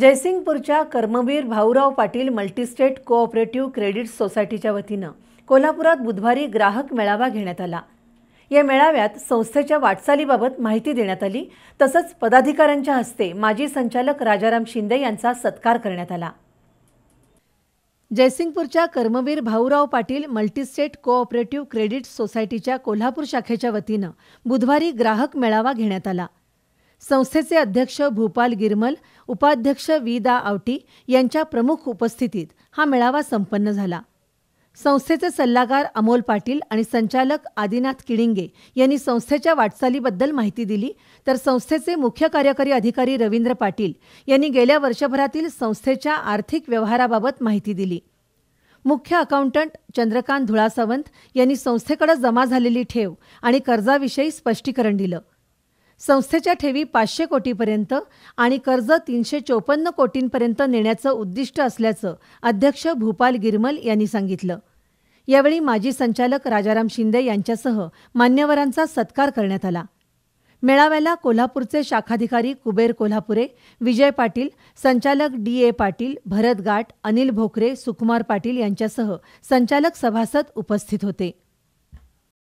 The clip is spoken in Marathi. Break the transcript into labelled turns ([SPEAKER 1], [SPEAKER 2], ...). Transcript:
[SPEAKER 1] जयसिंगपूरच्या Karmaveer Bhaurao Patil multistate cooperative credit सोसायटीच्या वतीनं कोल्हापुरात बुधवारी ग्राहक मेळावा घेण्यात आला या मेळाव्यात संस्थेच्या वाटचालीबाबत माहिती देण्यात आली तसंच पदाधिकाऱ्यांच्या हस्ते माजी संचालक राजाराम शिंदे यांचा सत्कार करण्यात आला जयसिंगपूरच्या Karmaveer Bhaurao Patil multistate cooperative credit सोसायटीच्या कोल्हापूर शाखेच्या वतीनं बुधवारी ग्राहक मेळावा घेण्यात आला संस्थेचे अध्यक्ष भूपाल गिरमल उपाध्यक्ष वी दा आवटी यांच्या प्रमुख उपस्थितीत हा मेळावा संपन्न झाला संस्थेचे सल्लागार अमोल पाटील आणि संचालक आदिनाथ किडिंगे यांनी संस्थेच्या वाटचालीबद्दल माहिती दिली तर संस्थेचे मुख्य कार्यकारी अधिकारी रवींद्र पाटील यांनी गेल्या वर्षभरातील संस्थेच्या आर्थिक व्यवहाराबाबत माहिती दिली मुख्य अकाउंटंट चंद्रकांत धुळासावंत यांनी संस्थेकडे जमा झालेली ठेव आणि कर्जाविषयी स्पष्टीकरण दिलं संस्थेच्या ठेवी पाचशे कोटीपर्यंत आणि कर्ज तीनशे चोपन्न कोटींपर्यंत नेण्याचं उद्दिष्ट असल्याचं अध्यक्ष भूपाल गिरमल यांनी सांगितलं यावेळी माजी संचालक राजाराम शिंदे यांच्यासह मान्यवरांचा सत्कार करण्यात आला मेळाव्याला कोल्हापूरचे शाखाधिकारी कुबेर कोल्हापुरे विजय पाटील संचालक डी ए पाटील भरत गाट अनिल भोकरे सुकुमार पाटील यांच्यासह संचालक सभासद उपस्थित होते